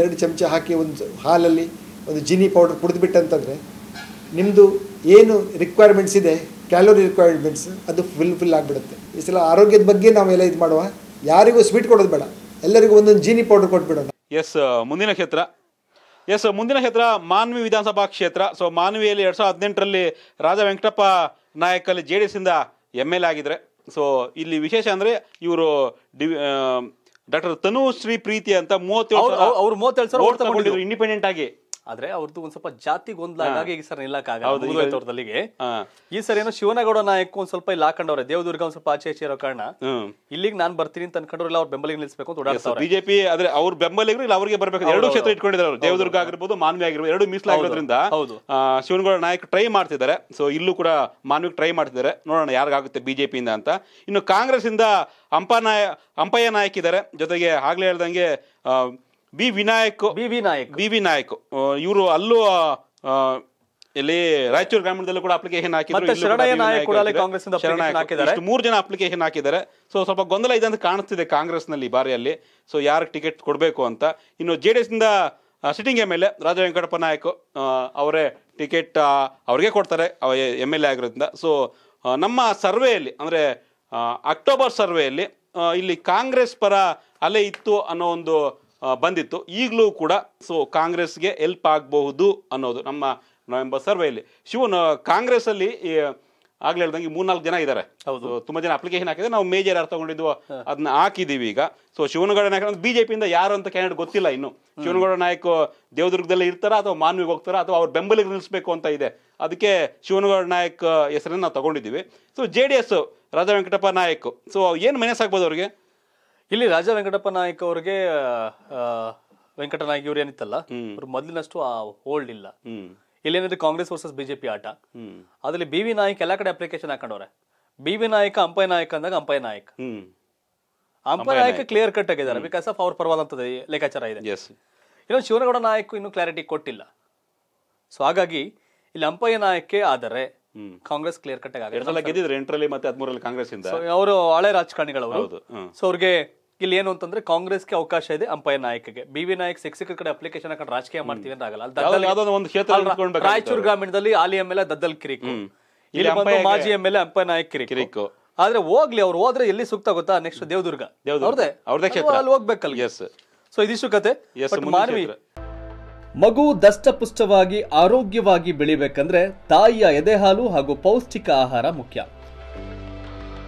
ಎರಡು ಚಮಚ ಹಾಕಿ ಒಂದು ಹಾಲಲ್ಲಿ ಒಂದು ಜಿನಿ ಪೌಡರ್ ಕುಡಿದ್ಬಿಟ್ಟಂತಂದರೆ ನಿಮ್ಮದು ಏನು ರಿಕ್ವೈರ್ಮೆಂಟ್ಸ್ ಇದೆ ಕ್ಯಾಲೋರಿ ರಿಕ್ವೈರ್ಮೆಂಟ್ಸ್ ಅದು ಫುಲ್ ಫಿಲ್ ಆಗಿಬಿಡುತ್ತೆ ಈ ಸಲ ಆರೋಗ್ಯದ ಬಗ್ಗೆ ನಾವೆಲ್ಲ ಇದು ಮಾಡುವ ಯಾರಿಗೂ ಸ್ವೀಟ್ ಕೊಡೋದು ಬೇಡ ಎಲ್ಲರಿಗೂ ಒಂದೊಂದು ಜೀನಿ ಪೌಡರ್ ಕೊಟ್ಬಿಡೋಣ ಎಸ್ ಮುಂದಿನ ಕ್ಷೇತ್ರ ಎಸ್ ಮುಂದಿನ ಕ್ಷೇತ್ರ ಮಾನ್ವಿ ವಿಧಾನಸಭಾ ಕ್ಷೇತ್ರ ಸೊ ಮಾನ್ವಿಯಲ್ಲಿ ಎರಡು ಸಾವಿರದ ಹದಿನೆಂಟರಲ್ಲಿ ರಾಜ ವೆಂಕಟಪ್ಪ ನಾಯಕಲ್ಲಿ ಜೆ ಡಿ ಎಸ್ ಇಂದ ಎಮ್ ಎಲ್ ಎ ಆಗಿದ್ದಾರೆ ಸೊ ಇಲ್ಲಿ ವಿಶೇಷ ಅಂದರೆ ಇವರು ಡಿ ಡಾಕ್ಟರ್ ತನುಶ್ರೀ ಪ್ರೀತಿ ಅಂತ ಮೂವತ್ತೇಳು ಇಂಡಿಪೆಂಡೆಂಟ್ ಆಗಿ ಆದ್ರೆ ಅವ್ರದ್ದು ಒಂದ್ ಸ್ವಲ್ಪ ಜಾತಿ ಗೊಂದಲ ಹಾಗಾಗಿ ಈ ಸರ್ ನಿಲ್ಲಕ್ಕಾಗಲ್ಲ ಈ ಸರ್ ಏನೋ ಶಿವನಗೌಡ ನಾಯಕ ಒಂದ್ ಸ್ವಲ್ಪ ಇಲ್ಲಿ ಹಾಕೊಂಡವ್ರೆ ದೇವದುರ್ಗ ಒಂದ್ ಸ್ವಲ್ಪ ಆಚೆ ಆಚೆ ಇರೋ ಕಾರಣ ಇಲ್ಲಿಗೆ ನಾನ್ ಬರ್ತೀನಿ ಅಂತ ಇಲ್ಲ ಅವ್ರ ಬೆಂಬಲಿಗೆ ನಿಲ್ಸ್ಬೇಕು ಅಂತ ಓಡಾಡ್ತಾರೆ ಬಿಜೆಪಿ ಆದ್ರೆ ಅವ್ರ ಬೆಂಬಲಿಗರು ಇಲ್ಲಿ ಅವರಿಗೆ ಬರಬೇಕು ಎರಡು ಕ್ಷೇತ್ರ ಇಟ್ಕೊಂಡಿದ್ದಾರೆ ದೇವದುರ್ಗ ಆಗಿರ್ಬೋದು ಮಾನ್ವಿ ಆಗಿರ್ಬೋದು ಎರಡು ಮೀಸಲಾಗಿರೋದ್ರಿಂದ ಶಿವನಗೌಡ ನಾಯಕ್ ಟ್ರೈ ಮಾಡ್ತಿದ್ದಾರೆ ಸೊ ಇಲ್ಲೂ ಕೂಡ ಮಾನ್ವಿಗೆ ಟ್ರೈ ಮಾಡ್ತಿದ್ದಾರೆ ನೋಡೋಣ ಯಾರಿಗಾಗುತ್ತೆ ಬಿಜೆಪಿಯಿಂದ ಅಂತ ಇನ್ನು ಕಾಂಗ್ರೆಸ್ ಇಂದ ಅಂಪ ನಾಯ ಅಂಪಯ್ಯ ನಾಯಕ್ ಇದ್ದಾರೆ ಜೊತೆಗೆ ಆಗ್ಲೇ ಹೇಳ್ದಂಗೆ B Vinayak B V Nayak B V Nayak ಇವರು ಅಲ್ಲೂ ಇಲ್ಲಿ ರಾಯಚೂರು ಗ್ರಾಮೀಣದಲ್ಲೂ ಕೂಡ ಅಪ್ಲಿಕೇಶನ್ ಹಾಕಿದ್ದಾರೆ. ಮೂರು ಜನ ಅಪ್ಲಿಕೇಶನ್ ಹಾಕಿದ್ದಾರೆ ಸೊ ಸ್ವಲ್ಪ ಗೊಂದಲ ಇದೆ ಅಂತ ಕಾಣಿಸ್ತಿದೆ ಕಾಂಗ್ರೆಸ್ನಲ್ಲಿ ನಲ್ಲಿ ಬಾರಿಯಲ್ಲಿ ಸೊ ಯಾರಿಗೆ ಟಿಕೆಟ್ ಕೊಡಬೇಕು ಅಂತ ಇನ್ನು ಜೆ ಡಿ ಎಸ್ನಿಂದ sitting M L A Raja Venkatappa Nayak ಅವರೇ ಟಿಕೆಟ್ ಅವ್ರಿಗೆ ಕೊಡ್ತಾರೆ ಎಮ್ ಎಲ್ ಎ ಆಗಿರೋದ್ರಿಂದ ಸೊ ನಮ್ಮ ಸರ್ವೆಯಲ್ಲಿ ಅಂದ್ರೆ ಅಕ್ಟೋಬರ್ ಸರ್ವೆಯಲ್ಲಿ ಇಲ್ಲಿ ಕಾಂಗ್ರೆಸ್ ಪರ ಅಲೆ ಇತ್ತು ಅನ್ನೋ ಒಂದು ಬಂದಿತ್ತು ಈಗಲೂ ಕೂಡ ಸೊ ಕಾಂಗ್ರೆಸ್ಗೆ ಎಲ್ಪ್ ಆಗಬಹುದು ಅನ್ನೋದು ನಮ್ಮ ನವೆಂಬರ್ ಸರ್ವೆಯಲ್ಲಿ ಶಿವನ್ ಕಾಂಗ್ರೆಸ್ಸಲ್ಲಿ ಆಗ್ಲೇ ಹೇಳ್ದಂಗೆ ಮೂರ್ನಾಲ್ಕು ಜನ ಇದ್ದಾರೆ ಹೌದು ತುಂಬಾ ಜನ ಅಪ್ಲಿಕೇಶನ್ ಹಾಕಿದ್ರೆ ನಾವು ಮೇಜರ್ ಯಾರು ತಗೊಂಡಿದ್ವು ಅದನ್ನ ಹಾಕಿದೀವಿ ಈಗ ಸೊ ಶಿವನಗೌಡ ನಾಯಕ ಪಿಯಿಂದ ಯಾರು ಅಂತ ಕ್ಯಾಂಡಿಡೇಟ್ ಗೊತ್ತಿಲ್ಲ ಇನ್ನು ಶಿವನಗೌಡ ನಾಯಕ ದೇವದುರ್ಗದಲ್ಲಿ ಇರ್ತಾರ ಅಥವಾ ಮಾನ್ವಿಗೆ ಹೋಗ್ತಾರ ಅಥವಾ ಅವ್ರ ಬೆಂಬಲಿಗೆ ನಿಲ್ಲಿಸಬೇಕು ಅಂತ ಇದೆ ಅದಕ್ಕೆ ಶಿವನಗೌಡ ನಾಯಕ್ ಹೆಸರನ್ನ ನಾವು ತಗೊಂಡಿದ್ದೀವಿ so J D S Raja Venkatappa Nayak so ಏನು ಮೈನಸ್ ಆಗ್ಬೋದು ಅವ್ರಿಗೆ ಇಲ್ಲಿ ರಾಜ ವೆಂಕಟಪ್ಪ ನಾಯಕ್ ಅವರಿಗೆ ನಾಯಕ್ ಇವ್ರು ಏನಿತ್ತಲ್ಲ ಅವ್ರು ಮೊದಲಿನಷ್ಟು ಆ ಹೋಲ್ಡ್ ಇಲ್ಲ ಇಲ್ಲಿ ಇಲ್ಲೇನಿದೆ ಕಾಂಗ್ರೆಸ್ ವರ್ಸಸ್ ಬಿಜೆಪಿ ಆಟ ಅದ್ರಲ್ಲಿ ಬಿ ವಿ ನಾಯಕ್ ಎಲ್ಲಾ ಕಡೆ ಅಪ್ಲಿಕೇಶನ್ ಹಾಕೊಂಡವ್ರೆ ಬಿ ವಿ ನಾಯಕ ಅಂಪೈ ನಾಯಕ್ ಅಂದಾಗ ಅಂಪೈ ನಾಯಕ್ ಅಂಪೈ ನಾಯಕ ಕ್ಲಿಯರ್ ಕಟ್ ಆಗಿದ್ದಾರೆ ಬಿಕಾಸ್ ಆಫ್ ಅವ್ರ ಪರವಾದಂತದ್ದು ಲೆಕ್ಕಾಚಾರ ಇದೆ ಇನ್ನು ಶಿವನಗೌಡ ನಾಯಕ್ ಇನ್ನೂ ಕ್ಲಾರಿಟಿ ಕೊಟ್ಟಿಲ್ಲ ಸೊ ಹಾಗಾಗಿ ಇಲ್ಲಿ ಅಂಪಯ್ಯ ನಾಯಕ್ ಆದರೆ ಕಾಂಗ್ರೆಸ್ ಕ್ಲಿಯರ್ ಕಟ್ ಆಗಿದೆ ಗೆದ್ದಿದ್ರೆ ಎಂಟರಲ್ಲಿ ಮತ್ತೆ ಹದಿಮೂರಲ್ಲಿ ಕಾಂಗ್ರೆಸ್ ಇಂದ ಅವರು ಹಳೆ ರಾಜಕಾರಣಿಗಳು ಸೊ ಅವ್ರಿಗೆ ಇಲ್ಲಿ ಏನು ಅಂತಂದ್ರೆ ಕಾಂಗ್ರೆಸ್ಗೆ ಅವಕಾಶ ಇದೆ ಅಂಪೈರ್ ನಾಯಕಿಗೆ ಬಿ ವಿ ನಾಯಕ್ ಕಡೆ ಅಪ್ಲಿಕೇಶನ್ ಹಾಕೊಂಡು ರಾಜಕೀಯ ಮಾಡ್ತೀವಿ ಅಂತ ಆಗಲ್ಲ ರಾಯಚೂರು ಗ್ರಾಮೀಣದಲ್ಲಿ ಹಾಲಿ ಎಂ ಎಲ್ ಎ ದದ್ದಲ್ ಕಿರಿಕ್ ಇಲ್ಲಿ ಮಾಜಿ ಎಂ ಎಲ್ ಎ ಅಂಪೈರ್ ನಾಯಕ್ ಕಿರಿಕ್ ಆದ್ರೆ ಹೋಗ್ಲಿ ಅವ್ರು ಹೋದ್ರೆ ಎಲ್ಲಿ ಸೂಕ್ತ ಗೊತ್ತಾ ನೆಕ್ಸ್ಟ್ ದೇವದುರ್ಗ ಅವ್ರದೇ ಅಲ್ಲಿ ಹೋಗ್ಬೇಕಲ್ಲ ಸೊ ಇದಿಷ್ಟು ಕತೆ ಮಗು ದಷ್ಟಪುಷ್ಟವಾಗಿ ಆರೋಗ್ಯವಾಗಿ ಬೆಳಿಬೇಕಂದ್ರೆ ತಾಯಿಯ ಎದೆಹಾಲು ಹಾಗೂ ಪೌಷ್ಟಿಕ ಆಹಾರ ಮುಖ್ಯ